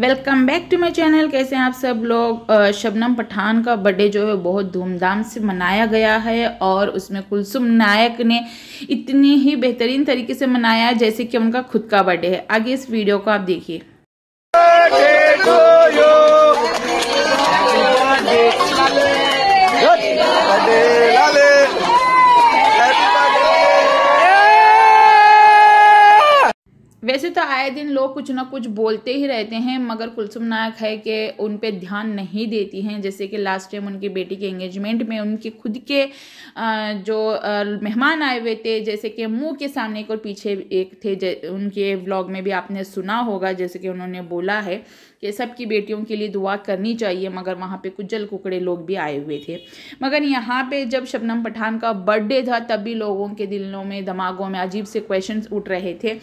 welcome back to my channel कैसे हैं आप सब लोग शबनम पठान का बर्थडे जो है बहुत धूमधाम से मनाया गया है और उसमें कुलसुम नायक ने इतनी ही बेहतरीन तरीके से मनाया जैसे कि उनका खुद का बर्थडे है आगे इस वीडियो को आप देखिए वैसे तो आए दिन लोग कुछ ना कुछ बोलते ही रहते हैं मगर कुलसुम नायक है कि उन पे ध्यान नहीं देती हैं जैसे कि लास्ट टाइम उनकी बेटी के एंगेजमेंट में उनके खुद के जो मेहमान आए हुए थे जैसे कि मुंह के सामने एक और पीछे एक थे उनके व्लॉग में भी आपने सुना होगा जैसे कि उन्होंने बोला है कि सबकी बेटियों के लिए दुआ करनी चाहिए मगर वहाँ पे जल कुकड़े लोग भी आए हुए थे मगर यहाँ पे जब शबनम पठान का बर्थडे था तब भी लोगों के दिलों में दिमागों में अजीब से क्वेश्चन उठ रहे थे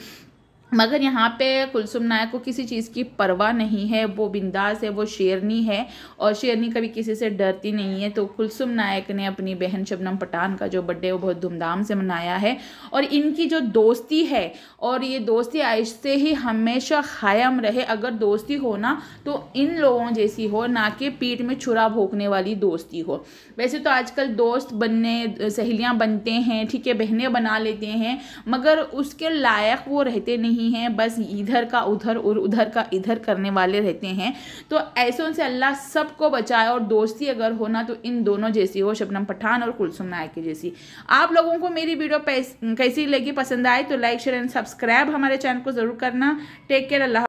मगर यहाँ पे कुलसुम नायक को किसी चीज़ की परवाह नहीं है वो बिंदास है वो शेरनी है और शेरनी कभी किसी से डरती नहीं है तो कुलसुम नायक ने अपनी बहन शबनम पठान का जो बर्थडे वो बहुत धूमधाम से मनाया है और इनकी जो दोस्ती है और ये दोस्ती ऐसे ही हमेशा कायम रहे अगर दोस्ती हो ना तो इन लोगों जैसी हो ना कि पीठ में छुरा भोंकने वाली दोस्ती हो वैसे तो आजकल दोस्त बनने सहेलियाँ बनते हैं ठीक है बहनें बना लेते हैं मगर उसके लायक वो रहते नहीं नहीं है बस इधर का उधर और उधर का इधर करने वाले रहते हैं तो ऐसे उनसे अल्लाह सबको बचाए और दोस्ती अगर हो ना तो इन दोनों जैसी हो शबनम पठान और कुलसुम नायक जैसी आप लोगों को मेरी वीडियो कैसी लगी पसंद आए तो लाइक शेयर एंड सब्सक्राइब हमारे चैनल को ज़रूर करना टेक केयर अल्लाह